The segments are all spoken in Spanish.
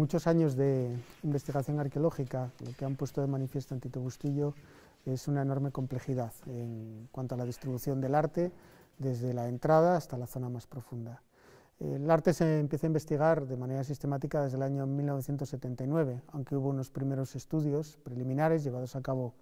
Muchos años de investigación arqueológica lo que han puesto de manifiesto en Tito Bustillo es una enorme complejidad en cuanto a la distribución del arte, desde la entrada hasta la zona más profunda. El arte se empieza a investigar de manera sistemática desde el año 1979, aunque hubo unos primeros estudios preliminares llevados a cabo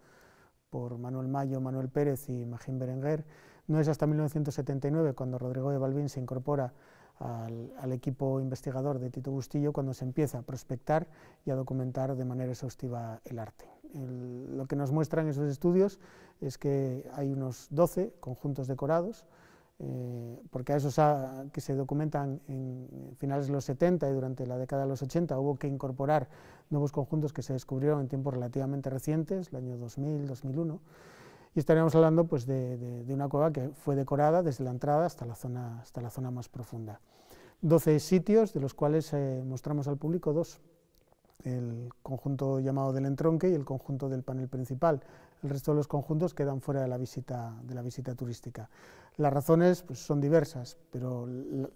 por Manuel Mayo, Manuel Pérez y Magín Berenguer. No es hasta 1979 cuando Rodrigo de Balbín se incorpora al, equipo investigador de Tito Bustillo cuando se empieza a prospectar y a documentar de manera exhaustiva el arte. lo que nos muestran esos estudios es que hay unos 12 conjuntos decorados, eh, porque a esos que se documentan en finales de los 70 y durante la década de los 80 hubo que incorporar nuevos conjuntos que se descubrieron en tiempos relativamente recientes, el año 2000, 2001, y estaríamos hablando pues, de, una cueva que fue decorada desde la entrada hasta la zona, hasta la zona más profunda. Doce sitios, de los cuales eh, mostramos al público dos, el conjunto llamado del entronque y el conjunto del panel principal, el resto de los conjuntos quedan fuera de la visita, de la visita turística. Las razones pues, son diversas, pero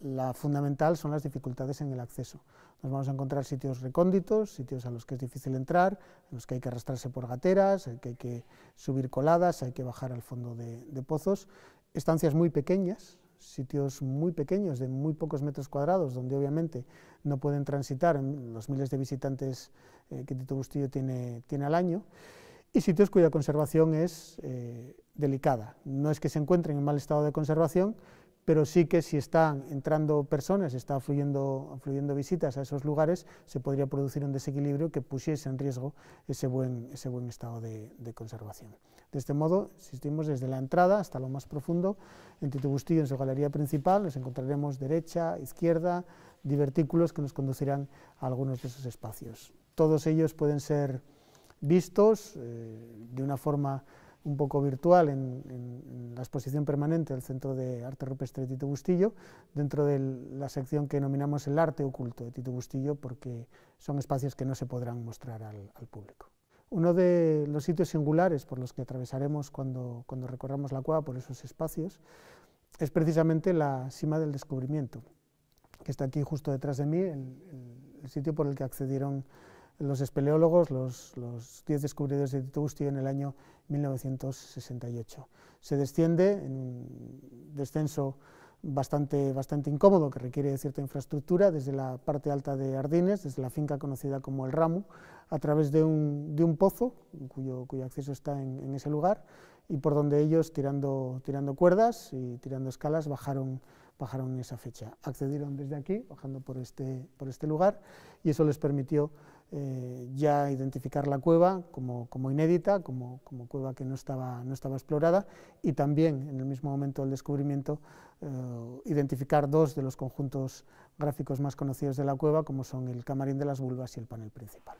la, fundamental son las dificultades en el acceso. Nos vamos a encontrar sitios recónditos, sitios a los que es difícil entrar, en los que hay que arrastrarse por gateras, hay que, hay que subir coladas, hay que bajar al fondo de, pozos, estancias muy pequeñas, sitios muy pequeños, de muy pocos metros cuadrados, donde obviamente no pueden transitar los miles de visitantes eh, que Tito Bustillo tiene, tiene al año y sitios cuya conservación es eh, delicada. No es que se encuentren en mal estado de conservación, pero sí que si están entrando personas, está fluyendo, fluyendo visitas a esos lugares, se podría producir un desequilibrio que pusiese en riesgo ese buen, ese buen estado de, conservación. De este modo, si existimos desde la entrada hasta lo más profundo, en Bustillo, en su galería principal, nos encontraremos derecha, izquierda, divertículos que nos conducirán a algunos de esos espacios. Todos ellos pueden ser vistos eh, de una forma un poco virtual en, la exposición permanente del Centro de Arte Rupestre de Tito Bustillo, dentro de la sección que denominamos el arte oculto de Tito Bustillo, porque son espacios que no se podrán mostrar al, público. Uno de los sitios singulares por los que atravesaremos cuando, cuando recorramos la cueva por esos espacios es precisamente la cima del descubrimiento, que está aquí justo detrás de mí, el sitio por el que accedieron los espeleólogos, los, los diez descubridores de Titugusti, en el año 1968. Se desciende en un descenso bastante, bastante incómodo que requiere cierta infraestructura desde la parte alta de Ardines, desde la finca conocida como El Ramu, a través de un, pozo cuyo, cuyo, acceso está en, ese lugar y por donde ellos, tirando, tirando cuerdas y tirando escalas, bajaron bajaron en esa fecha. Accedieron desde aquí, bajando por este, por este lugar, y eso les permitió eh, ya identificar la cueva como, inédita, como, cueva que no estaba, no estaba explorada, y también en el mismo momento del descubrimiento eh, identificar dos de los conjuntos gráficos más conocidos de la cueva, como son el camarín de las vulvas y el panel principal.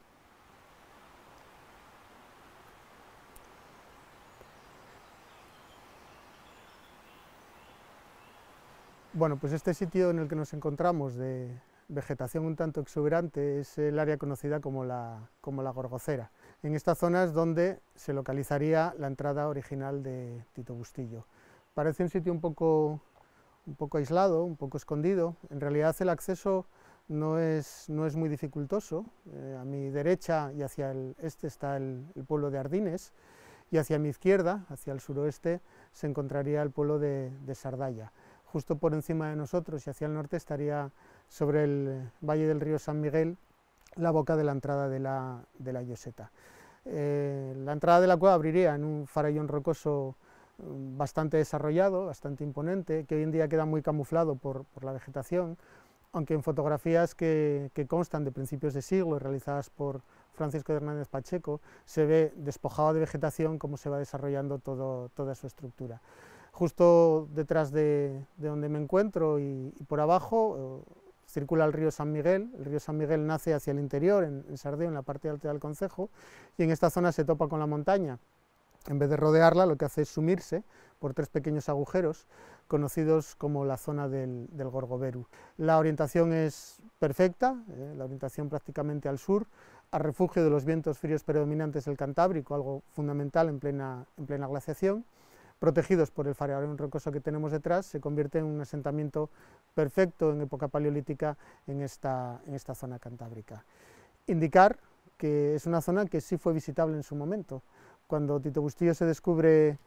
Bueno, pues este sitio en el que nos encontramos de, vegetación un tanto exuberante es el área conocida como la, como la Gorgocera. En esta zona es donde se localizaría la entrada original de Tito Bustillo. Parece un sitio un poco, un poco aislado, un poco escondido. En realidad el acceso no es, no es muy dificultoso. Eh, a mi derecha y hacia el este está el, pueblo de Ardines y hacia mi izquierda, hacia el suroeste, se encontraría el pueblo de, de Sardalla. Justo por encima de nosotros y hacia el norte estaría sobre el eh, valle del río San Miguel, la boca de la entrada de la, de la Yoseta. Eh, la entrada de la cueva abriría en un farallón rocoso mm, bastante desarrollado, bastante imponente, que hoy en día queda muy camuflado por, la vegetación, aunque en fotografías que, constan de principios de siglo realizadas por Francisco Hernández Pacheco, se ve despojado de vegetación cómo se va desarrollando todo, toda su estructura. Justo detrás de, donde me encuentro y por abajo, circula el río San Miguel, el río San Miguel nace hacia el interior, en, Sardeo, en la parte alta del concejo, y en esta zona se topa con la montaña. En vez de rodearla, lo que hace es sumirse por tres pequeños agujeros, conocidos como la zona del, Gorgoberu. La orientación es perfecta, eh, la orientación prácticamente al sur, a refugio de los vientos fríos predominantes del Cantábrico, algo fundamental plena, en plena glaciación, protegidos por el faraón rocoso que tenemos detrás, se convierte en un asentamiento perfecto en época paleolítica en esta, zona cantábrica. Indicar que es una zona que sí fue visitable en su momento. Cuando Tito Bustillo se descubre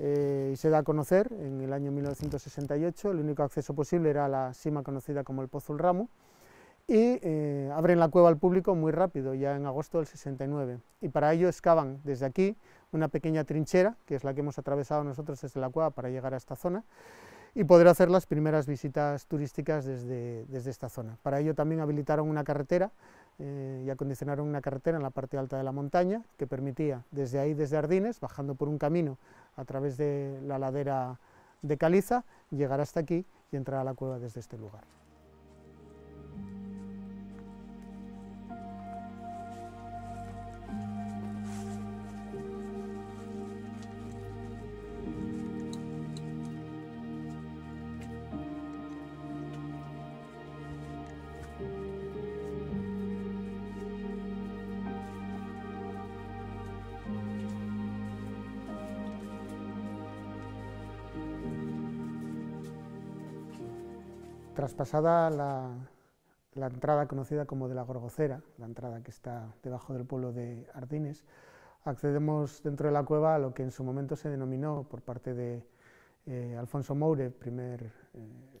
eh, y se da a conocer en el año 1968, el único acceso posible era la sima conocida como el Pozo El Ramo, y eh, abren la cueva al público muy rápido, ya en agosto del 69. Y para ello excavan desde aquí una pequeña trinchera, que es la que hemos atravesado nosotros desde la cueva para llegar a esta zona, y poder hacer las primeras visitas turísticas desde, desde esta zona. Para ello también habilitaron una carretera eh, y acondicionaron una carretera en la parte alta de la montaña que permitía desde ahí, desde Ardines, bajando por un camino a través de la ladera de caliza, llegar hasta aquí y entrar a la cueva desde este lugar. Traspasada la, entrada conocida como de la Gorgocera, la entrada que está debajo del pueblo de Ardines, accedemos dentro de la cueva a lo que en su momento se denominó por parte de eh, Alfonso Moure, primer eh,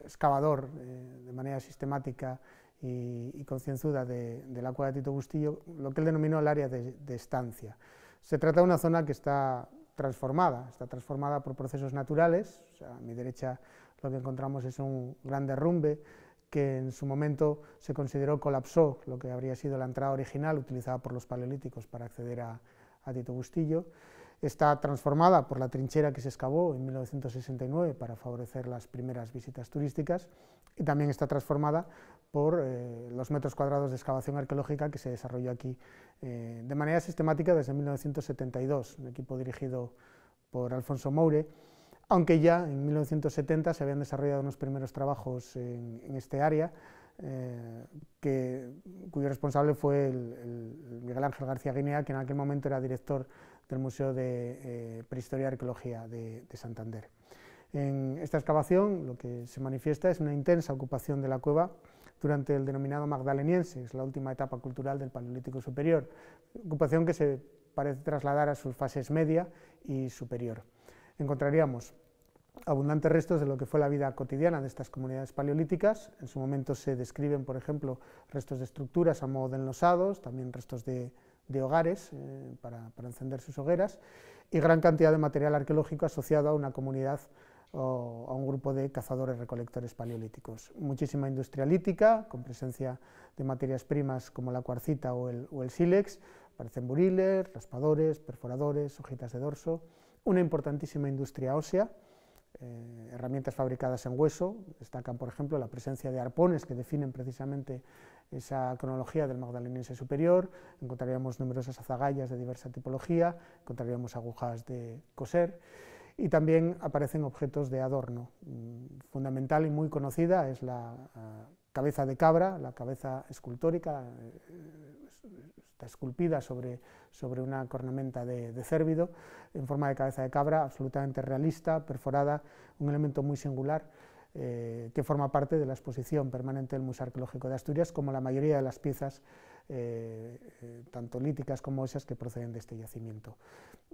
excavador eh, de manera sistemática y, concienzuda de, la cueva de Tito Bustillo, lo que él denominó el área de, estancia. Se trata de una zona que está transformada, está transformada por procesos naturales, a mi derecha lo que encontramos es un gran derrumbe que en su momento se consideró colapsó lo que habría sido la entrada original utilizada por los paleolíticos para acceder a, Tito Bustillo. Está transformada por la trinchera que se excavó en 1969 para favorecer las primeras visitas turísticas y también está transformada por eh, los metros cuadrados de excavación arqueológica que se desarrolló aquí eh, de manera sistemática desde 1972, un equipo dirigido por Alfonso Moure, aunque ya en 1970 se habían desarrollado unos primeros trabajos en, este área, eh, cuyo responsable fue el, Miguel Ángel García Guinea, que en aquel momento era director del Museo de eh, Prehistoria y Arqueología de, Santander. En esta excavación lo que se manifiesta es una intensa ocupación de la cueva durante el denominado Magdaleniense, es la última etapa cultural del Paleolítico Superior, ocupación que se parece trasladar a sus fases media y superior. Encontraríamos abundantes restos de lo que fue la vida cotidiana de estas comunidades paleolíticas. En su momento se describen, por ejemplo, restos de estructuras a modo de enlosados, también restos de, hogares eh, para, encender sus hogueras y gran cantidad de material arqueológico asociado a una comunidad o a un grupo de cazadores recolectores paleolíticos. Muchísima industria lítica, con presencia de materias primas como la cuarcita o el, sílex, aparecen buriles, raspadores, perforadores, hojitas de dorso, una importantísima industria ósea, eh, herramientas fabricadas en hueso, destacan por ejemplo la presencia de arpones que definen precisamente esa cronología del magdalenense superior, encontraríamos numerosas azagallas de diversa tipología, encontraríamos agujas de coser y también aparecen objetos de adorno. Mm, fundamental y muy conocida es la ah, cabeza de cabra, la cabeza escultórica, eh, está esculpida sobre, una cornamenta de, de cérvido, en forma de cabeza de cabra, absolutamente realista, perforada, un elemento muy singular. Eh, que forma parte de la exposición permanente del Museo Arqueológico de Asturias, como la mayoría de las piezas, eh, eh, tanto líticas como esas, que proceden de este yacimiento.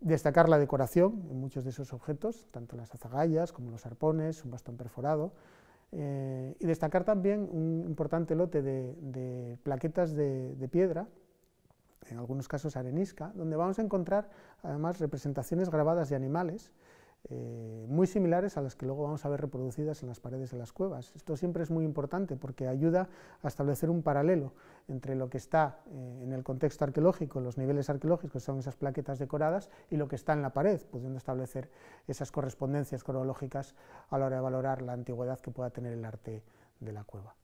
Destacar la decoración en muchos de esos objetos, tanto las azagallas como los arpones, un bastón perforado, eh, y destacar también un importante lote de, plaquetas de, piedra, en algunos casos arenisca, donde vamos a encontrar además representaciones grabadas de animales eh, muy similares a las que luego vamos a ver reproducidas en las paredes de las cuevas. Esto siempre es muy importante porque ayuda a establecer un paralelo entre lo que está eh, en el contexto arqueológico, los niveles arqueológicos que son esas plaquetas decoradas, y lo que está en la pared, pudiendo establecer esas correspondencias cronológicas a la hora de valorar la antigüedad que pueda tener el arte de la cueva.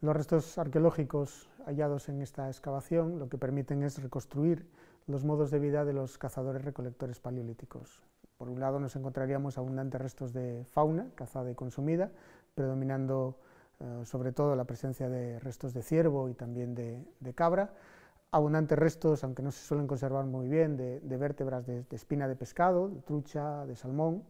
Los restos arqueológicos hallados en esta excavación lo que permiten es reconstruir los modos de vida de los cazadores recolectores paleolíticos. Por un lado nos encontraríamos abundantes restos de fauna cazada y consumida, predominando eh, sobre todo la presencia de restos de ciervo y también de, cabra, abundantes restos, aunque no se suelen conservar muy bien, de, vértebras de, espina de pescado, de trucha, de salmón,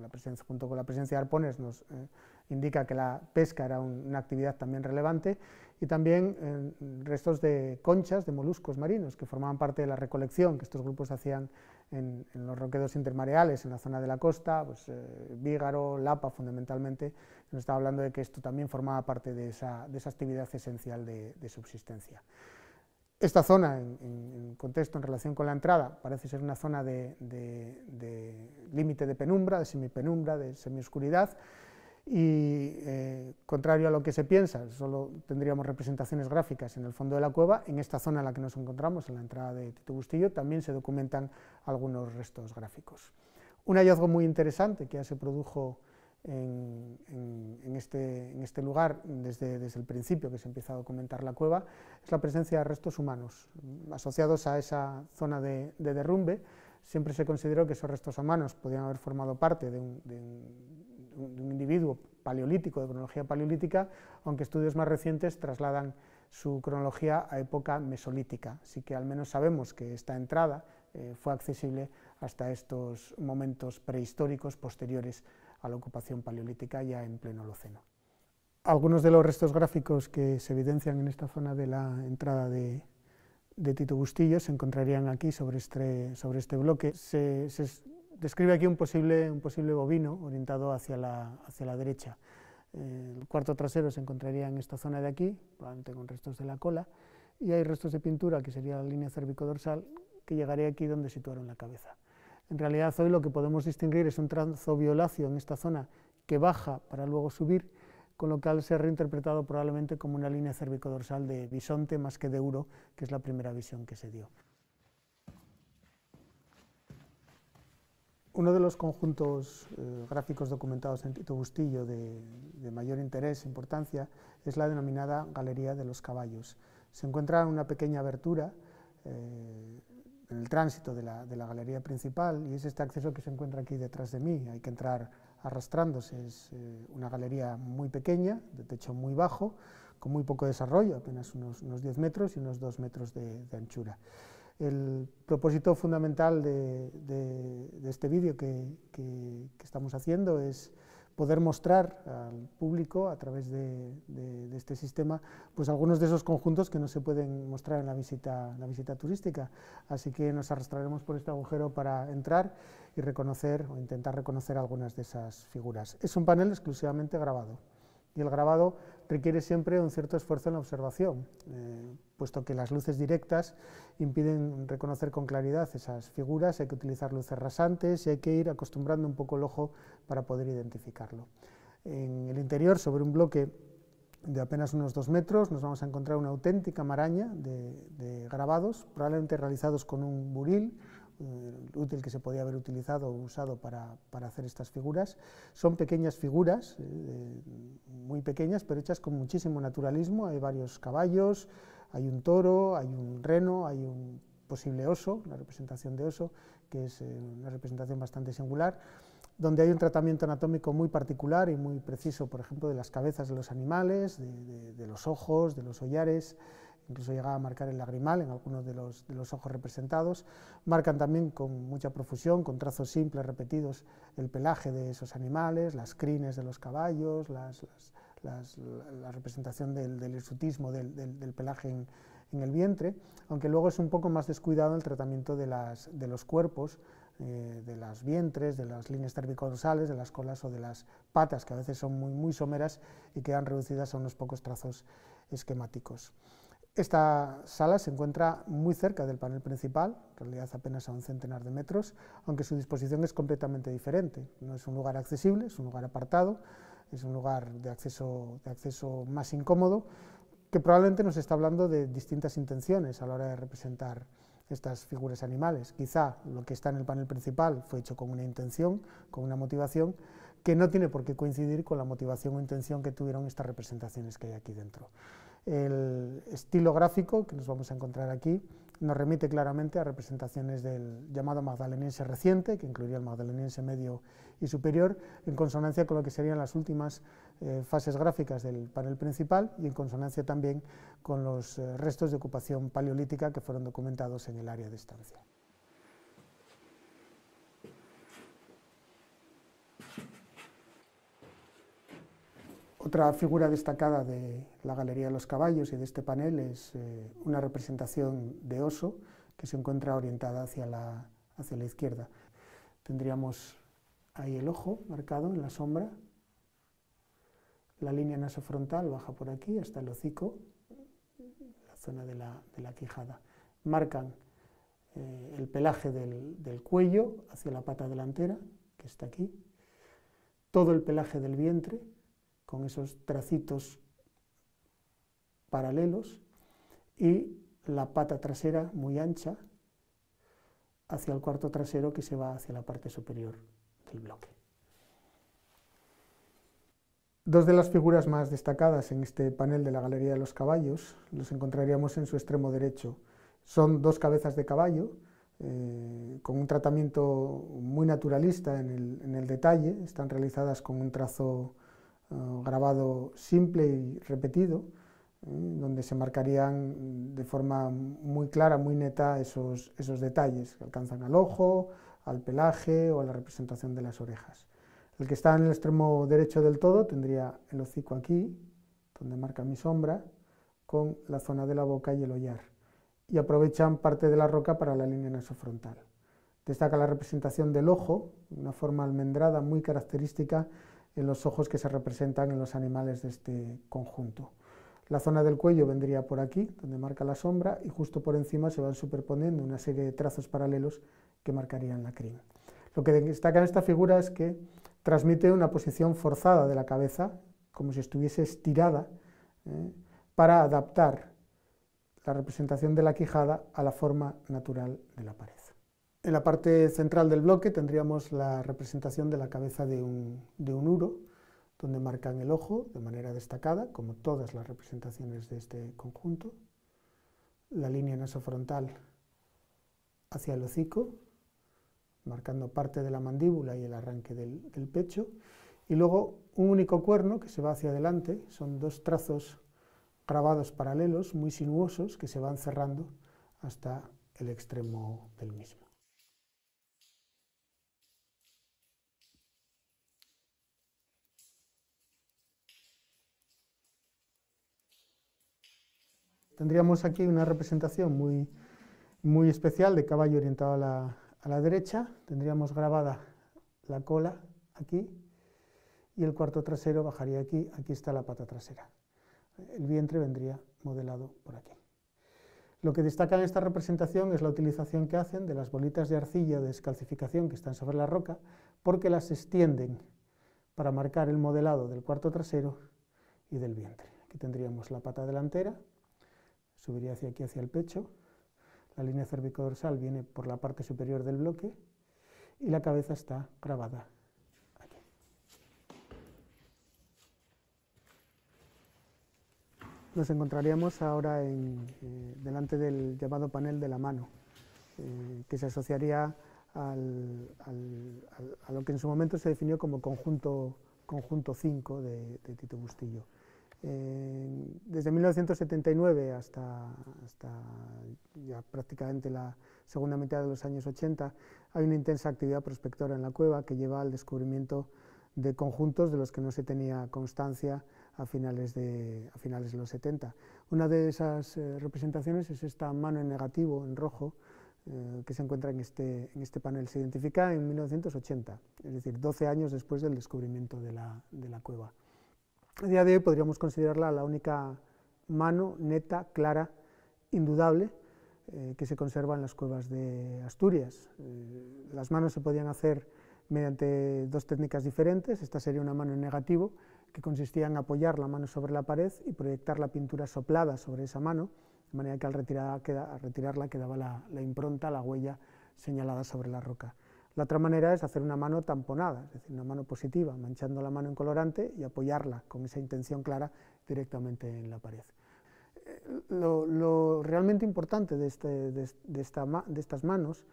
la presencia, junto con la presencia de arpones nos eh, indica que la pesca era una actividad también relevante, y también eh, restos de conchas, de moluscos marinos, que formaban parte de la recolección que estos grupos hacían en, los roquedos intermareales, en la zona de la costa, pues, eh, Vígaro, Lapa fundamentalmente, nos estaba hablando de que esto también formaba parte de esa, actividad esencial de, subsistencia. Esta zona, en, contexto, en relación con la entrada, parece ser una zona de, de límite de penumbra, de semipenumbra, de semioscuridad, y eh, contrario a lo que se piensa, solo tendríamos representaciones gráficas en el fondo de la cueva, en esta zona en la que nos encontramos, en la entrada de Tito Bustillo, también se documentan algunos restos gráficos. Un hallazgo muy interesante que ya se produjo en, este, este, lugar desde, el principio que se empieza a documentar la cueva es la presencia de restos humanos mm, asociados a esa zona de, derrumbe. Siempre se consideró que esos restos humanos podían haber formado parte de un de un individuo paleolítico, de cronología paleolítica, aunque estudios más recientes trasladan su cronología a época mesolítica. Así que al menos sabemos que esta entrada eh, fue accesible hasta estos momentos prehistóricos posteriores a la ocupación paleolítica ya en pleno Holoceno. Algunos de los restos gráficos que se evidencian en esta zona de la entrada de, Tito Bustillo se encontrarían aquí sobre este, este bloque describe aquí un posible, bovino orientado hacia la, derecha. el cuarto trasero se encontraría en esta zona de aquí, probablemente con restos de la cola, y hay restos de pintura, que sería la línea cérvico que llegaría aquí donde situaron la cabeza. En realidad hoy lo que podemos distinguir es un trazo violáceo en esta zona que baja para luego subir, con lo cual se ha reinterpretado probablemente como una línea cervicodorsal de bisonte más que de uro, que es la primera visión que se dio. Uno de los conjuntos eh, gráficos documentados en Tito Bustillo de, mayor interés e importancia es la denominada Galería de los Caballos. Se encuentra una pequeña abertura eh, en el tránsito de la, galería principal y es este acceso que se encuentra aquí detrás de mí. Hay que entrar arrastrándose. Es eh, una galería muy pequeña, de techo muy bajo, con muy poco desarrollo, apenas unos, 10 metros y unos 2 metros de anchura el propósito fundamental de, este vídeo que, estamos haciendo es poder mostrar al público a través de, este sistema pues algunos de esos conjuntos que no se pueden mostrar en la visita, la visita turística. Así que nos arrastraremos por este agujero para entrar y reconocer o intentar reconocer algunas de esas figuras. Es un panel exclusivamente grabado y el grabado requiere siempre un cierto esfuerzo en la observación, eh, puesto que las luces directas impiden reconocer con claridad esas figuras, hay que utilizar luces rasantes y hay que ir acostumbrando un poco el ojo para poder identificarlo. En el interior, sobre un bloque de apenas unos dos metros, nos vamos a encontrar una auténtica maraña de grabados, probablemente realizados con un buril, eh, útil que se podía haber utilizado o usado para, para hacer estas figuras. Son pequeñas figuras, eh, muy pequeñas, pero hechas con muchísimo naturalismo. Hay varios caballos, hay un toro, hay un reno, hay un posible oso, la representación de oso, que es eh, una representación bastante singular, donde hay un tratamiento anatómico muy particular y muy preciso, por ejemplo, de las cabezas de los animales, de, de los ojos, de los hollares, incluso llegaba a marcar el lagrimal en algunos de los, ojos representados. Marcan también con mucha profusión, con trazos simples repetidos, el pelaje de esos animales, las crines de los caballos, la representación del, del del, pelaje en, el vientre, aunque luego es un poco más descuidado el tratamiento de, los cuerpos, eh, de las vientres, de las líneas terbicodorsales, de las colas o de las patas, que a veces son muy someras y quedan reducidas a unos pocos trazos esquemáticos. Esta sala se encuentra muy cerca del panel principal, en realidad apenas a un centenar de metros, aunque su disposición es completamente diferente. No es un lugar accesible, es un lugar apartado, es un lugar de acceso, de acceso más incómodo, que probablemente nos está hablando de distintas intenciones a la hora de representar estas figuras animales. Quizá lo que está en el panel principal fue hecho con una intención, con una motivación, que no tiene por qué coincidir con la motivación o intención que tuvieron estas representaciones que hay aquí dentro. El estilo gráfico que nos vamos a encontrar aquí nos remite claramente a representaciones del llamado magdaleniense reciente, que incluiría el magdaleniense medio y superior, en consonancia con lo que serían las últimas eh, fases gráficas del panel principal y en consonancia también con los eh, restos de ocupación paleolítica que fueron documentados en el área de estancia. Otra figura destacada de la Galería de los Caballos y de este panel es eh, una representación de oso que se encuentra orientada hacia la, izquierda. Tendríamos ahí el ojo marcado en la sombra, la línea nasofrontal baja por aquí hasta el hocico, la zona de la, quijada. Marcan eh, el pelaje del cuello hacia la pata delantera, que está aquí, todo el pelaje del vientre, con esos tracitos paralelos y la pata trasera muy ancha hacia el cuarto trasero que se va hacia la parte superior del bloque. Dos de las figuras más destacadas en este panel de la Galería de los Caballos los encontraríamos en su extremo derecho. Son dos cabezas de caballo eh, con un tratamiento muy naturalista en el, en el, detalle, están realizadas con un trazo eh, grabado simple y repetido, ¿eh? donde se marcarían de forma muy clara, muy neta esos, esos detalles que alcanzan al ojo, al pelaje o a la representación de las orejas. El que está en el extremo derecho del todo tendría el hocico aquí, donde marca mi sombra, con la zona de la boca y el hollar, y aprovechan parte de la roca para la línea nasofrontal. Destaca la representación del ojo, una forma almendrada muy característica en los ojos que se representan en los animales de este conjunto. La zona del cuello vendría por aquí, donde marca la sombra, y justo por encima se van superponiendo una serie de trazos paralelos que marcarían la crin. Lo que destaca en esta figura es que transmite una posición forzada de la cabeza, como si estuviese estirada, ¿eh? para adaptar la representación de la quijada a la forma natural de la pared. En la parte central del bloque tendríamos la representación de la cabeza de un, uro, donde marcan el ojo de manera destacada, como todas las representaciones de este conjunto. La línea nasofrontal hacia el hocico, marcando parte de la mandíbula y el arranque del, pecho, y luego un único cuerno que se va hacia adelante, son dos trazos grabados paralelos, muy sinuosos, que se van cerrando hasta el extremo del mismo. tendríamos aquí una representación muy, muy especial de caballo orientado a la, a la derecha, tendríamos grabada la cola aquí y el cuarto trasero bajaría aquí, aquí está la pata trasera. El vientre vendría modelado por aquí. Lo que destaca en esta representación es la utilización que hacen de las bolitas de arcilla de descalcificación que están sobre la roca, porque las extienden para marcar el modelado del cuarto trasero y del vientre. Aquí tendríamos la pata delantera, subiría hacia aquí, hacia el pecho, la línea cervicodorsal viene por la parte superior del bloque y la cabeza está grabada Nos encontraríamos ahora eh, delante del llamado panel de la mano, eh, que se asociaría a lo que en su momento se definió como conjunto 5 de Tito Bustillo desde 1979 hasta, prácticamente la segunda mitad de los años 80 hay una intensa actividad prospectora en la cueva que lleva al descubrimiento de conjuntos de los que no se tenía constancia a finales de, los 70. Una de esas eh, representaciones es esta mano en negativo, en rojo, eh, que se encuentra este, en este, panel. Se identifica en 1980, es decir, 12 años después del descubrimiento de la cueva. A día de hoy podríamos considerarla la única mano neta, clara, indudable, eh, que se conserva en las cuevas de Asturias. Eh, las manos se podían hacer mediante dos técnicas diferentes. Esta sería una mano en negativo, que consistía en apoyar la mano sobre la pared y proyectar la pintura soplada sobre esa mano, de manera que al, retirarla quedaba la impronta, la huella señalada sobre la roca. La otra manera es hacer una mano tamponada, es decir, una mano positiva, manchando la mano en colorante y apoyarla con esa intención clara directamente en la pared. Eh, lo, realmente importante este, de, estas manos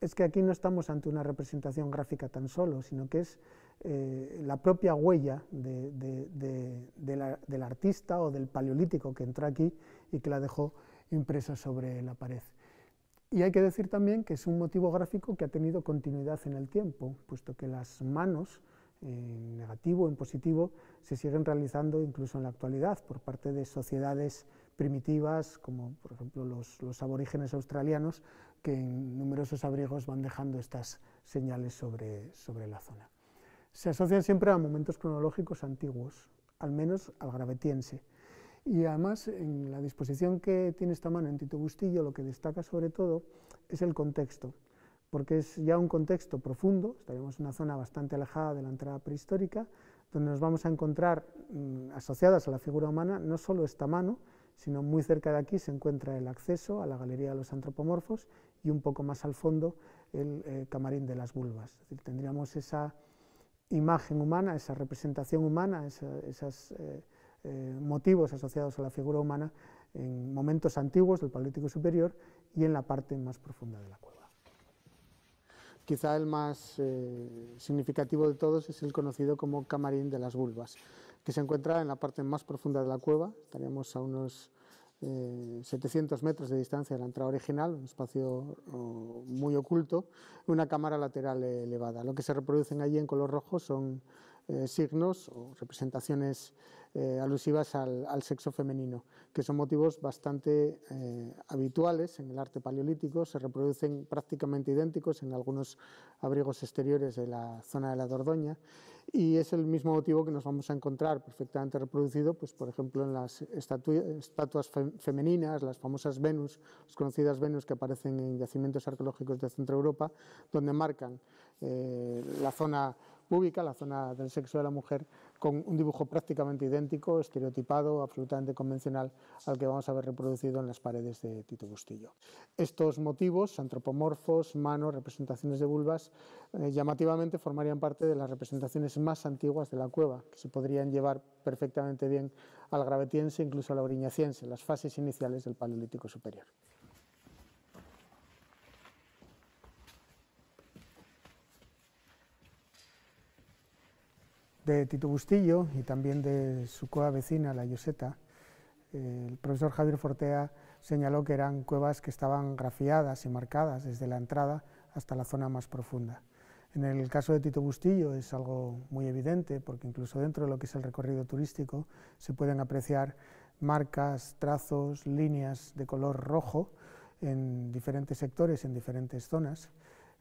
es que aquí no estamos ante una representación gráfica tan solo, sino que es eh, la propia huella del artista o del paleolítico que entró aquí y que la dejó impresa sobre la pared. Y hay que decir también que es un motivo gráfico que ha tenido continuidad en el tiempo, puesto que las manos, en negativo, en positivo, se siguen realizando incluso en la actualidad por parte de sociedades primitivas, como por ejemplo los, aborígenes australianos, que en numerosos abrigos van dejando estas señales sobre, sobre la zona. Se asocian siempre a momentos cronológicos antiguos, al menos al gravetiense, y además, en la disposición que tiene esta mano en Tito Bustillo, lo que destaca sobre todo es el contexto, porque es ya un contexto profundo, estaríamos en una zona bastante alejada de la entrada prehistórica, donde nos vamos a encontrar mm, asociadas a la figura humana no solo esta mano, sino muy cerca de aquí se encuentra el acceso a la Galería de los Antropomorfos y un poco más al fondo el eh, camarín de las vulvas. Es tendríamos esa imagen humana, esa representación humana, esas... Eh, eh, motivos asociados a la figura humana en momentos antiguos del Paleolítico Superior y en la parte más profunda de la cueva. Quizá el más eh, significativo de todos es el conocido como camarín de las vulvas, que se encuentra en la parte más profunda de la cueva, estaríamos a unos 700 eh, metros de distancia de la entrada original, un espacio muy oculto, una cámara lateral elevada. Lo que se reproducen allí en color rojo son eh, signos o representaciones eh, alusivas al, sexo femenino, que son motivos bastante eh, habituales en el arte paleolítico, se reproducen prácticamente idénticos en algunos abrigos exteriores de la zona de la Dordoña y es el mismo motivo que nos vamos a encontrar perfectamente reproducido, pues, por ejemplo, en las estatuas femeninas, las famosas Venus, las conocidas Venus que aparecen en yacimientos arqueológicos de Centro Europa, donde marcan la zona ubica la zona del sexo de la mujer con un dibujo prácticamente idéntico, estereotipado, absolutamente convencional al que vamos a ver reproducido en las paredes de Tito Bustillo. Estos motivos, antropomorfos, manos, representaciones de vulvas, eh, llamativamente formarían parte de las representaciones más antiguas de la cueva, que se podrían llevar perfectamente bien al gravetiense, incluso la oriñaciense, las fases iniciales del Paleolítico Superior. de Tito Bustillo y también de su cueva vecina, la Yoseta, el profesor Javier Fortea señaló que eran cuevas que estaban grafiadas y marcadas desde la entrada hasta la zona más profunda. En el caso de Tito Bustillo es algo muy evidente, porque incluso dentro de lo que es el recorrido turístico se pueden apreciar marcas, trazos, líneas de color rojo en diferentes sectores, en diferentes zonas,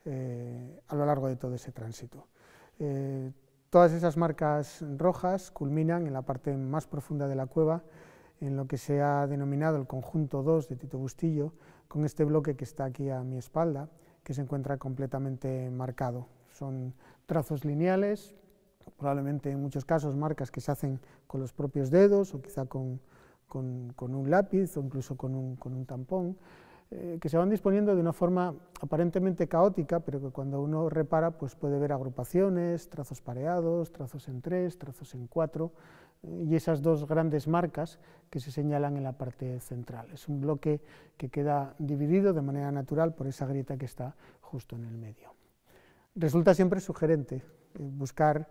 eh, a lo largo de todo ese tránsito. Eh, Todas esas marcas rojas culminan en la parte más profunda de la cueva, en lo que se ha denominado el conjunto 2 de Tito Bustillo, con este bloque que está aquí a mi espalda, que se encuentra completamente marcado. Son trazos lineales, probablemente en muchos casos marcas que se hacen con los propios dedos o quizá con, un lápiz o incluso con un tampón, eh, que se van disponiendo de una forma aparentemente caótica, pero que cuando uno repara pues puede ver agrupaciones, trazos pareados, trazos en tres, trazos en cuatro, eh, y esas dos grandes marcas que se señalan en la parte central. Es un bloque que queda dividido de manera natural por esa grieta que está justo en el medio. Resulta siempre sugerente eh, buscar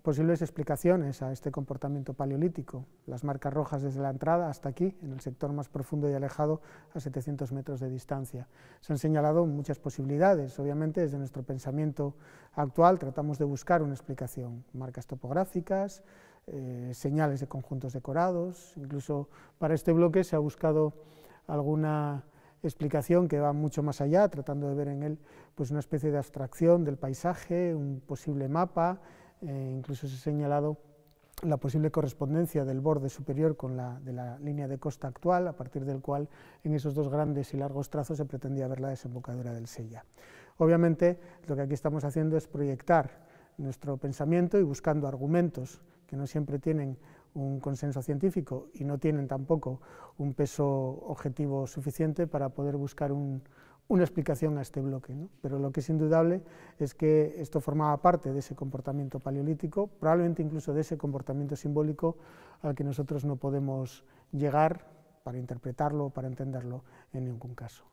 posibles explicaciones a este comportamiento paleolítico. Las marcas rojas desde la entrada hasta aquí, en el sector más profundo y alejado, a 700 metros de distancia. Se han señalado muchas posibilidades. Obviamente, desde nuestro pensamiento actual, tratamos de buscar una explicación. Marcas topográficas, eh, señales de conjuntos decorados. Incluso para este bloque se ha buscado alguna explicación que va mucho más allá, tratando de ver en él pues, una especie de abstracción del paisaje, un posible mapa, eh, incluso se ha señalado la posible correspondencia del borde superior con la de la línea de costa actual, a partir del cual en esos dos grandes y largos trazos se pretendía ver la desembocadura del Sella. Obviamente, lo que aquí estamos haciendo es proyectar nuestro pensamiento y buscando argumentos que no siempre tienen un consenso científico y no tienen tampoco un peso objetivo suficiente para poder buscar un, una explicación a este bloque. ¿no? Pero lo que es indudable es que esto formaba parte de ese comportamiento paleolítico, probablemente incluso de ese comportamiento simbólico al que nosotros no podemos llegar para interpretarlo o para entenderlo en ningún caso.